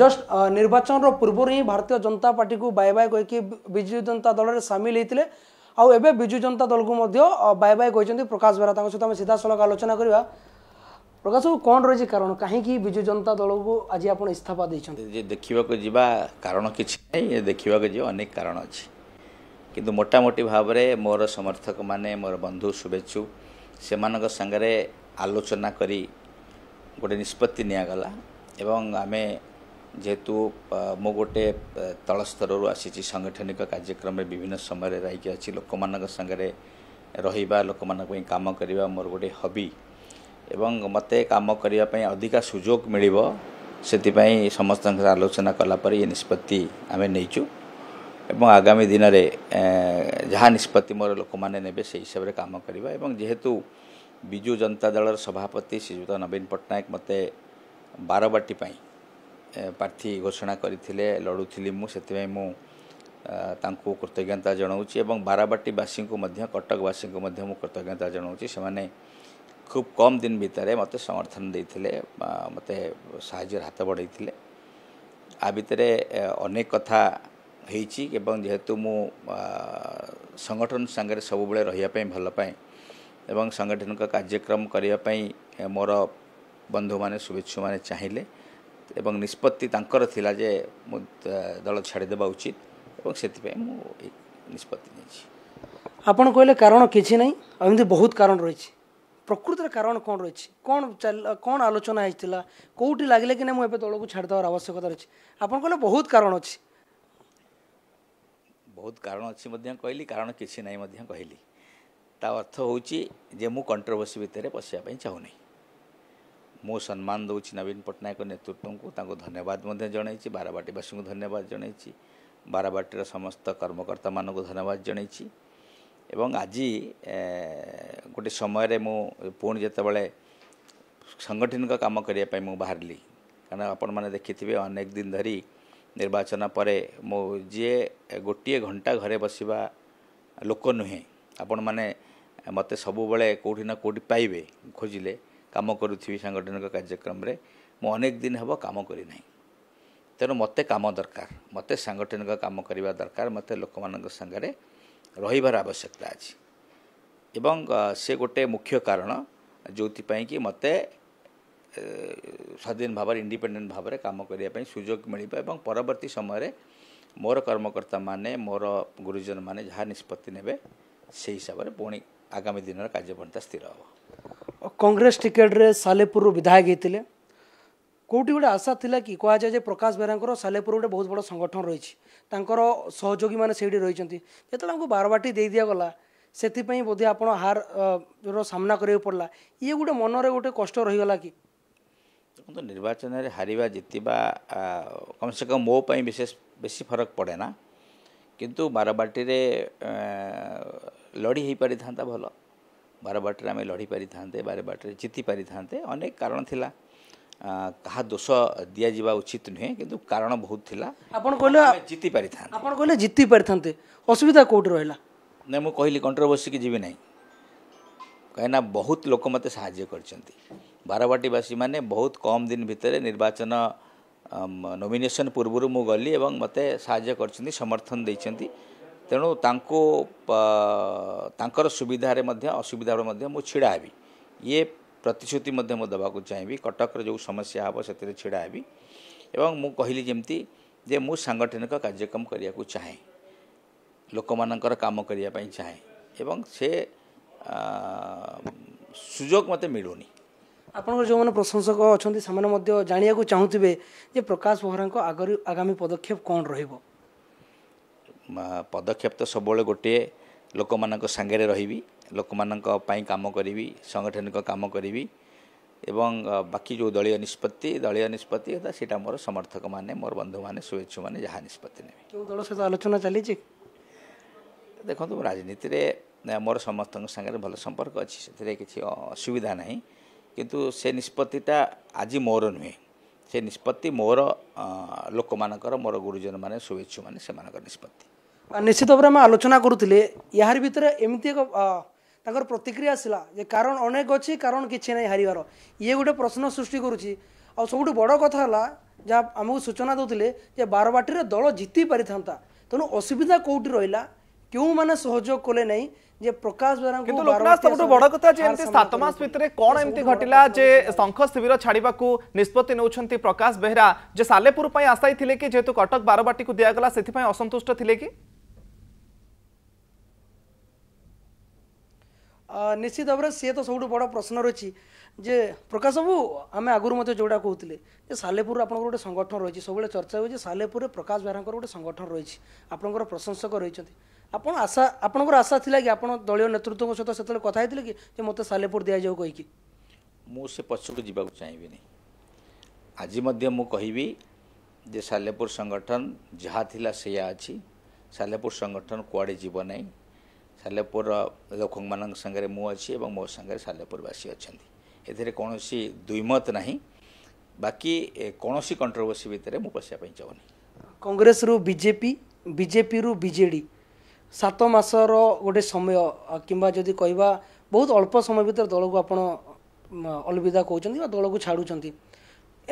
just ନିର୍ବାଚନର ପୂର୍ବରୁ ହିଁ ଭାରତୀୟ ଜନତା ପାର୍ଟିକୁ ବାଏ ବାଏ କହିକି ବିଜୁ ଜନତା ଦଳରେ ସାମିଲ ହୋଇଥିଲେ ଆଉ ଏବେ ବିଜୁ ଜନତା ଦଳକୁ ମଧ୍ୟ ବାଏ ବାଏ କହିଛନ୍ତି ପ୍ରକାଶ ବେହେରା ତାଙ୍କ ସହିତ ଆମେ ସିଧାସଳଖ ଆଲୋଚନା କରିବା ପ୍ରକାଶ ବାବୁ କ'ଣ ରହିଛି କାରଣ କାହିଁକି ବିଜୁ ଜନତା ଦଳକୁ ଆଜି ଆପଣ ଇସ୍ତଫା ଦେଇଛନ୍ତି ଯେ ଦେଖିବାକୁ ଯିବା କାରଣ କିଛି ନାହିଁ ଦେଖିବାକୁ ଯିବା ଅନେକ କାରଣ ଅଛି କିନ୍ତୁ ମୋଟାମୋଟି ଭାବରେ ମୋର ସମର୍ଥକମାନେ ମୋର ବନ୍ଧୁ ଶୁଭେଚ୍ଛୁ ସେମାନଙ୍କ ସାଙ୍ଗରେ ଆଲୋଚନା କରି ଗୋଟେ ନିଷ୍ପତ୍ତି ନିଆଗଲା ଏବଂ ଆମେ ଯେହେତୁ ମୁଁ ଗୋଟେ ତଳ ସ୍ତରରୁ ଆସିଛି ସାଙ୍ଗଠନିକ କାର୍ଯ୍ୟକ୍ରମରେ ବିଭିନ୍ନ ସମୟରେ ରହିକି ଅଛି ଲୋକମାନଙ୍କ ସାଙ୍ଗରେ ରହିବା ଲୋକମାନଙ୍କ ପାଇଁ କାମ କରିବା ମୋର ଗୋଟେ ହବି ଏବଂ ମୋତେ କାମ କରିବା ପାଇଁ ଅଧିକା ସୁଯୋଗ ମିଳିବ ସେଥିପାଇଁ ସମସ୍ତଙ୍କ ଆଲୋଚନା କଲାପରେ ଏ ନିଷ୍ପତ୍ତି ଆମେ ନେଇଛୁ ଏବଂ ଆଗାମୀ ଦିନରେ ଯାହା ନିଷ୍ପତ୍ତି ମୋର ଲୋକମାନେ ନେବେ ସେହି ହିସାବରେ କାମ କରିବା ଏବଂ ଯେହେତୁ ବିଜୁ ଜନତା ଦଳର ସଭାପତି ଶ୍ରୀଯୁକ୍ତ ନବୀନ ପଟ୍ଟନାୟକ ମୋତେ ବାରବାଟୀ ପାଇଁ ପ୍ରାର୍ଥୀ ଘୋଷଣା କରିଥିଲେ ଲଢ଼ୁଥିଲି ମୁଁ ସେଥିପାଇଁ ମୁଁ ତାଙ୍କୁ କୃତଜ୍ଞତା ଜଣାଉଛି ଏବଂ ବାରବାଟୀବାସୀଙ୍କୁ ମଧ୍ୟ କଟକବାସୀଙ୍କୁ ମଧ୍ୟ ମୁଁ କୃତଜ୍ଞତା ଜଣାଉଛି ସେମାନେ ଖୁବ୍ କମ୍ ଦିନ ଭିତରେ ମୋତେ ସମର୍ଥନ ଦେଇଥିଲେ ମୋତେ ସାହାଯ୍ୟର ହାତ ବଢ଼େଇଥିଲେ ଆ ଭିତରେ ଅନେକ କଥା ହେଇଛି ଏବଂ ଯେହେତୁ ମୁଁ ସଂଗଠନ ସାଙ୍ଗରେ ସବୁବେଳେ ରହିବା ପାଇଁ ଭଲ ପାଏ ଏବଂ ସଂଗଠନଙ୍କ କାର୍ଯ୍ୟକ୍ରମ କରିବା ପାଇଁ ମୋର ବନ୍ଧୁମାନେ ଶୁଭେଚ୍ଛୁମାନେ ଚାହିଁଲେ ଏବଂ ନିଷ୍ପତ୍ତି ତାଙ୍କର ଥିଲା ଯେ ମୁଁ ଦଳ ଛାଡ଼ିଦେବା ଉଚିତ ଏବଂ ସେଥିପାଇଁ ମୁଁ ଏଇ ନିଷ୍ପତ୍ତି ନେଇଛି ଆପଣ କହିଲେ କାରଣ କିଛି ନାହିଁ ଏମିତି ବହୁତ କାରଣ ରହିଛି ପ୍ରକୃତରେ କାରଣ କ'ଣ ରହିଛି କ'ଣ କ'ଣ ଆଲୋଚନା ହେଇଥିଲା କେଉଁଠି ଲାଗିଲା କି ନା ମୁଁ ଏବେ ଦଳକୁ ଛାଡ଼ିଦେବାର ଆବଶ୍ୟକତା ରହିଛି ଆପଣ କହିଲେ ବହୁତ କାରଣ ଅଛି ବହୁତ କାରଣ ଅଛି ମଧ୍ୟ କହିଲି କାରଣ କିଛି ନାହିଁ ମଧ୍ୟ କହିଲି ତା ଅର୍ଥ ହେଉଛି ଯେ ମୁଁ କଣ୍ଟ୍ରୋଭର୍ସି ଭିତରେ ପଶିବା ପାଇଁ ଚାହୁଁନି ମୁଁ ସମ୍ମାନ ଦେଉଛି ନବୀନ ପଟ୍ଟନାୟକ ନେତୃତ୍ୱଙ୍କୁ ତାଙ୍କୁ ଧନ୍ୟବାଦ ମଧ୍ୟ ଜଣାଇଛି ବାରବାଟୀବାସୀଙ୍କୁ ଧନ୍ୟବାଦ ଜଣାଇଛି ବାରବାଟୀର ସମସ୍ତ କର୍ମକର୍ତ୍ତାମାନଙ୍କୁ ଧନ୍ୟବାଦ ଜଣାଇଛି ଏବଂ ଆଜି ଗୋଟେ ସମୟରେ ମୁଁ ପୁଣି ଯେତେବେଳେ ସାଙ୍ଗଠନିକ କାମ କରିବା ପାଇଁ ମୁଁ ବାହାରିଲି କାରଣ ଆପଣମାନେ ଦେଖିଥିବେ ଅନେକ ଦିନ ଧରି ନିର୍ବାଚନ ପରେ ମୁଁ ଯିଏ ଗୋଟିଏ ଘଣ୍ଟା ଘରେ ବସିବା ଲୋକ ନୁହେଁ ଆପଣମାନେ ମୋତେ ସବୁବେଳେ କେଉଁଠି ନା କେଉଁଠି ପାଇବେ ଖୋଜିଲେ କାମ କରୁଥିବି ସାଙ୍ଗଠନିକ କାର୍ଯ୍ୟକ୍ରମରେ ମୁଁ ଅନେକ ଦିନ ହେବ କାମ କରିନାହିଁ ତେଣୁ ମୋତେ କାମ ଦରକାର ମୋତେ ସାଙ୍ଗଠନିକ କାମ କରିବା ଦରକାର ମୋତେ ଲୋକମାନଙ୍କ ସାଙ୍ଗରେ ରହିବାର ଆବଶ୍ୟକତା ଅଛି ଏବଂ ସେ ଗୋଟେ ମୁଖ୍ୟ କାରଣ ଯେଉଁଥିପାଇଁ କି ମୋତେ ସ୍ୱାଧୀନ ଭାବରେ ଇଣ୍ଡିପେଣ୍ଡେଣ୍ଟ ଭାବରେ କାମ କରିବା ପାଇଁ ସୁଯୋଗ ମିଳିବ ଏବଂ ପରବର୍ତ୍ତୀ ସମୟରେ ମୋର କର୍ମକର୍ତ୍ତାମାନେ ମୋର ଗୁରୁଜନମାନେ ଯାହା ନିଷ୍ପତ୍ତି ନେବେ ସେହି ହିସାବରେ ପୁଣି ଆଗାମୀ ଦିନର କାର୍ଯ୍ୟପନ୍ତା ସ୍ଥିର ହେବ କଂଗ୍ରେସ ଟିକେଟରେ ସାଲେପୁରରୁ ବିଧାୟକ ହୋଇଥିଲେ କେଉଁଠି ଗୋଟେ ଆଶା ଥିଲା କି କୁହାଯାଏ ଯେ ପ୍ରକାଶ ବେହେରାଙ୍କର ସାଲେପୁର ଗୋଟେ ବହୁତ ବଡ଼ ସଂଗଠନ ରହିଛି ତାଙ୍କର ସହଯୋଗୀମାନେ ସେଇଠି ରହିଛନ୍ତି ଯେତେବେଳେ ଆମକୁ ବାରବାଟି ଦେଇ ଦିଆଗଲା ସେଥିପାଇଁ ବୋଧେ ଆପଣ ହାରର ସାମ୍ନା କରିବାକୁ ପଡ଼ିଲା ଇଏ ଗୋଟେ ମନରେ ଗୋଟେ କଷ୍ଟ ରହିଗଲା କି ଦେଖନ୍ତୁ ନିର୍ବାଚନରେ ହାରିବା ଜିତିବା କମସେ କମ୍ ମୋ ପାଇଁ ବିଶେଷ ବେଶୀ ଫରକ ପଡ଼େ ନା କିନ୍ତୁ ବାରବାଟିରେ ଲଢ଼ି ହୋଇପାରିଥାନ୍ତା ଭଲ ବାରବାଟରେ ଆମେ ଲଢ଼ି ପାରିଥାନ୍ତେ ବାରବାଟରେ ଜିତି ପାରିଥାନ୍ତେ ଅନେକ କାରଣ ଥିଲା କାହା ଦୋଷ ଦିଆଯିବା ଉଚିତ ନୁହେଁ କିନ୍ତୁ କାରଣ ବହୁତ ଥିଲା ଆପଣ କହିଲେ ଜିତି ପାରିଥାନ୍ତେ ଆପଣ କହିଲେ ଜିତି ପାରିଥାନ୍ତେ ଅସୁବିଧା କେଉଁଠି ରହିଲା ନାଇଁ ମୁଁ କହିଲି କଣ୍ଟ୍ରୋଭର୍ସିକି ଯିବି ନାହିଁ କାହିଁକିନା ବହୁତ ଲୋକ ମୋତେ ସାହାଯ୍ୟ କରିଛନ୍ତି ବାରବାଟୀବାସୀମାନେ ବହୁତ କମ୍ ଦିନ ଭିତରେ ନିର୍ବାଚନ ନୋମିନେସନ୍ ପୂର୍ବରୁ ମୁଁ ଗଲି ଏବଂ ମୋତେ ସାହାଯ୍ୟ କରିଛନ୍ତି ସମର୍ଥନ ଦେଇଛନ୍ତି ତେଣୁ ତାଙ୍କୁ ତାଙ୍କର ସୁବିଧାରେ ମଧ୍ୟ ଅସୁବିଧାରେ ମଧ୍ୟ ମୁଁ ଛିଡ଼ା ହେବି ଇଏ ପ୍ରତିଶ୍ରୁତି ମଧ୍ୟ ମୁଁ ଦେବାକୁ ଚାହିଁବି କଟକରେ ଯେଉଁ ସମସ୍ୟା ହେବ ସେଥିରେ ଛିଡ଼ା ହେବି ଏବଂ ମୁଁ କହିଲି ଯେମିତି ଯେ ମୁଁ ସାଙ୍ଗଠନିକ କାର୍ଯ୍ୟକ୍ରମ କରିବାକୁ ଚାହେଁ ଲୋକମାନଙ୍କର କାମ କରିବା ପାଇଁ ଚାହେଁ ଏବଂ ସେ ସୁଯୋଗ ମୋତେ ମିଳୁନି ଆପଣଙ୍କର ଯେଉଁମାନେ ପ୍ରଶଂସକ ଅଛନ୍ତି ସେମାନେ ମଧ୍ୟ ଜାଣିବାକୁ ଚାହୁଁଥିବେ ଯେ ପ୍ରକାଶ ବେହରାଙ୍କ ଆଗରୁ ଆଗାମୀ ପଦକ୍ଷେପ କ'ଣ ରହିବ ପଦକ୍ଷେପ ତ ସବୁବେଳେ ଗୋଟିଏ ଲୋକମାନଙ୍କ ସାଙ୍ଗରେ ରହିବି ଲୋକମାନଙ୍କ ପାଇଁ କାମ କରିବି ସାଙ୍ଗଠନିକ କାମ କରିବି ଏବଂ ବାକି ଯେଉଁ ଦଳୀୟ ନିଷ୍ପତ୍ତି ଦଳୀୟ ନିଷ୍ପତ୍ତି ହେଲା ସେଇଟା ମୋର ସମର୍ଥକମାନେ ମୋର ବନ୍ଧୁମାନେ ଶୁଭେଚ୍ଛୁମାନେ ଯାହା ନିଷ୍ପତ୍ତି ନେବେ କେଉଁ ଦଳ ସହିତ ଆଲୋଚନା ଚାଲିଛି ଦେଖନ୍ତୁ ରାଜନୀତିରେ ମୋର ସମସ୍ତଙ୍କ ସାଙ୍ଗରେ ଭଲ ସମ୍ପର୍କ ଅଛି ସେଥିରେ କିଛି ଅସୁବିଧା ନାହିଁ କିନ୍ତୁ ସେ ନିଷ୍ପତ୍ତିଟା ଆଜି ମୋର ନୁହେଁ ସେ ନିଷ୍ପତ୍ତି ମୋର ଲୋକମାନଙ୍କର ମୋର ଗୁରୁଜନମାନେ ଶୁଭେଚ୍ଛୁମାନେ ସେମାନଙ୍କ ନିଷ୍ପତ୍ତି ନିଶ୍ଚିତ ଭାବରେ ଆମେ ଆଲୋଚନା କରୁଥିଲେ ଏହାରି ଭିତରେ ଏମିତି ଏକ ତାଙ୍କର ପ୍ରତିକ୍ରିୟା ଆସିଲା ଯେ କାରଣ ଅନେକ ଅଛି କାରଣ କିଛି ନାହିଁ ହାରିବାର ଇଏ ଗୋଟେ ପ୍ରଶ୍ନ ସୃଷ୍ଟି କରୁଛି ଆଉ ସବୁଠୁ ବଡ଼ କଥା ହେଲା ଯାହା ଆମକୁ ସୂଚନା ଦେଉଥିଲେ ଯେ ବାରବାଟୀରେ ଦଳ ଜିତି ପାରିଥାନ୍ତା ତେଣୁ ଅସୁବିଧା କେଉଁଠି ରହିଲା କେଉଁମାନେ ସହଯୋଗ କଲେ ନାହିଁ যে প্রকাশ কিন্তু লোকনাথ সবুঠ বড় কথা যে এমতি সাত মাস ভিতরে কোণ এমতি ঘটিলা যে শঙ্খ শিবির ছাড়বাকু নিষ্পতি নেউছন্তি প্রকাশ বেহরা যে সালেপুর পাই আশাই থিলে কি যেহেতু কটক বারবাটিকু দিয়া গলা সেথিপাই অসন্তুষ্ট থিলে কি ନିଶ୍ଚିତ ଭାବରେ ସିଏ ତ ସବୁଠୁ ବଡ଼ ପ୍ରଶ୍ନ ରହିଛି ଯେ ପ୍ରକାଶ ବାବୁ ଆମେ ଆଗରୁ ମଧ୍ୟ ଯେଉଁଟା କହୁଥିଲେ ଯେ ସାଲେପୁରରେ ଆପଣଙ୍କର ଗୋଟେ ସଂଗଠନ ରହିଛି ସବୁବେଳେ ଚର୍ଚ୍ଚା ହେଉଛି ସାଲେପୁରରେ ପ୍ରକାଶ ବେହେରାଙ୍କର ଗୋଟେ ସଂଗଠନ ରହିଛି ଆପଣଙ୍କର ପ୍ରଶଂସକ ରହିଛନ୍ତି ଆପଣ ଆଶା ଆପଣଙ୍କର ଆଶା ଥିଲା କି ଆପଣ ଦଳୀୟ ନେତୃତ୍ୱଙ୍କ ସହିତ ସେତେବେଳେ କଥା ହେଇଥିଲେ କି ଯେ ମୋତେ ସାଲେପୁର ଦିଆଯାଉ କହିକି ମୁଁ ସେ ପଛକୁ ଯିବାକୁ ଚାହିଁବିନି ଆଜି ମଧ୍ୟ ମୁଁ କହିବି ଯେ ସାଲେପୁର ସଂଗଠନ ଯାହା ଥିଲା ସେଇଆ ଅଛି ସାଲେପୁର ସଂଗଠନ କୁଆଡ଼େ ଯିବ ନାହିଁ ସାଲେପୁରର ଲୋକମାନଙ୍କ ସାଙ୍ଗରେ ମୁଁ ଅଛି ଏବଂ ମୋ ସାଙ୍ଗରେ ସାଲେପୁରବାସୀ ଅଛନ୍ତି ଏଥିରେ କୌଣସି ଦୁଇମତ ନାହିଁ ବାକି କୌଣସି କଣ୍ଟ୍ରୋଭର୍ସି ଭିତରେ ମୁଁ ବସିବା ପାଇଁ ଚାହୁଁନି କଂଗ୍ରେସରୁ ବିଜେପି ବିଜେପିରୁ ବିଜେଡ଼ି ସାତ ମାସର ଗୋଟେ ସମୟ କିମ୍ବା ଯଦି କହିବା ବହୁତ ଅଳ୍ପ ସମୟ ଭିତରେ ଦଳକୁ ଆପଣ ଅଲବିଦା କହୁଛନ୍ତି ବା ଦଳକୁ ଛାଡ଼ୁଛନ୍ତି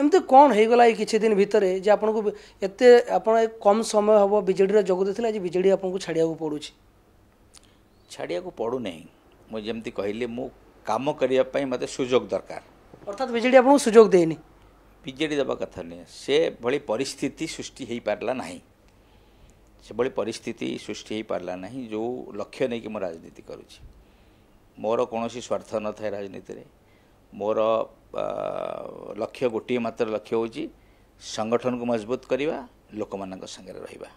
ଏମିତି କ'ଣ ହେଇଗଲା ଏଇ କିଛି ଦିନ ଭିତରେ ଯେ ଆପଣଙ୍କୁ ଏତେ ଆପଣ କମ୍ ସମୟ ହେବ ବିଜେଡ଼ିରେ ଯୋଗ ଦେଇଥିଲେ ଆଜି ବିଜେଡ଼ି ଆପଣଙ୍କୁ ଛାଡ଼ିବାକୁ ପଡ଼ୁଛି ଛାଡ଼ିବାକୁ ପଡ଼ୁନାହିଁ ମୁଁ ଯେମିତି କହିଲି ମୁଁ କାମ କରିବା ପାଇଁ ମୋତେ ସୁଯୋଗ ଦରକାର ଅର୍ଥାତ୍ ବିଜେଡ଼ି ଆପଣଙ୍କୁ ସୁଯୋଗ ଦେଇନି ବିଜେଡ଼ି ଦେବା କଥା ନୁହେଁ ସେଭଳି ପରିସ୍ଥିତି ସୃଷ୍ଟି ହୋଇପାରିଲା ନାହିଁ ସେଭଳି ପରିସ୍ଥିତି ସୃଷ୍ଟି ହୋଇପାରିଲା ନାହିଁ ଯେଉଁ ଲକ୍ଷ୍ୟ ନେଇକି ମୁଁ ରାଜନୀତି କରୁଛି ମୋର କୌଣସି ସ୍ୱାର୍ଥ ନଥାଏ ରାଜନୀତିରେ ମୋର ଲକ୍ଷ୍ୟ ଗୋଟିଏ ମାତ୍ର ଲକ୍ଷ୍ୟ ହେଉଛି ସଂଗଠନକୁ ମଜବୁତ କରିବା ଲୋକମାନଙ୍କ ସାଙ୍ଗରେ ରହିବା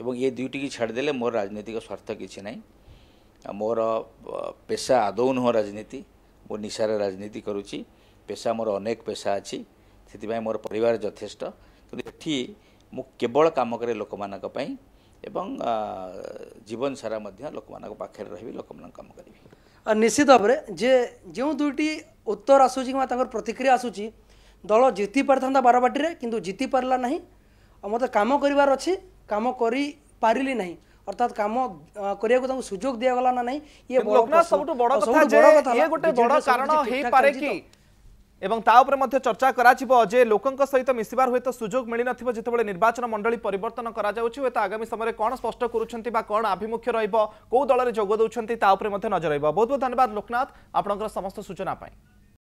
ଏବଂ ଏ ଦୁଇଟିକୁ ଛାଡ଼ିଦେଲେ ମୋର ରାଜନୈତିକ ସ୍ୱାର୍ଥ କିଛି ନାହିଁ ମୋର ପେଶା ଆଦୌ ନୁହଁ ରାଜନୀତି ମୁଁ ନିଶାରେ ରାଜନୀତି କରୁଛି ପେଶା ମୋର ଅନେକ ପେଶା ଅଛି ସେଥିପାଇଁ ମୋର ପରିବାର ଯଥେଷ୍ଟ କିନ୍ତୁ ଏଠି ମୁଁ କେବଳ କାମ କରେ ଲୋକମାନଙ୍କ ପାଇଁ ଏବଂ ଜୀବନସାରା ମଧ୍ୟ ଲୋକମାନଙ୍କ ପାଖରେ ରହିବି ଲୋକମାନଙ୍କ କାମ କରିବି ନିଶ୍ଚିତ ଭାବରେ ଯେ ଯେଉଁ ଦୁଇଟି ଉତ୍ତର ଆସୁଛି କିମ୍ବା ତାଙ୍କର ପ୍ରତିକ୍ରିୟା ଆସୁଛି ଦଳ ଜିତିପାରିଥାନ୍ତା ବାରବାଟିରେ କିନ୍ତୁ ଜିତିପାରିଲା ନାହିଁ ଆଉ ମୋତେ କାମ କରିବାର ଅଛି କାମ କରିପାରିଲି ନାହିଁ ଅର୍ଥାତ୍ କାମ କରିବାକୁ ତାଙ୍କୁ ସୁଯୋଗ ଦିଆଗଲା ନା ନାହିଁ ଏବଂ ତା ଉପରେ ମଧ୍ୟ ଚର୍ଚ୍ଚା କରାଯିବ ଯେ ଲୋକଙ୍କ ସହିତ ମିଶିବାର ହୁଏତ ସୁଯୋଗ ମିଳିନଥିବ ଯେତେବେଳେ ନିର୍ବାଚନ ମଣ୍ଡଳୀ ପରିବର୍ତ୍ତନ କରାଯାଉଛି ହୁଏତ ଆଗାମୀ ସମୟରେ କ'ଣ ସ୍ପଷ୍ଟ କରୁଛନ୍ତି ବା କ'ଣ ଆଭିମୁଖ୍ୟ ରହିବ କେଉଁ ଦଳରେ ଯୋଗ ଦେଉଛନ୍ତି ତା ଉପରେ ମଧ୍ୟ ନଜର ରହିବ ବହୁତ ବହୁତ ଧନ୍ୟବାଦ ଲୋକନାଥ ଆପଣଙ୍କର ସମସ୍ତ ସୂଚନା ପାଇଁ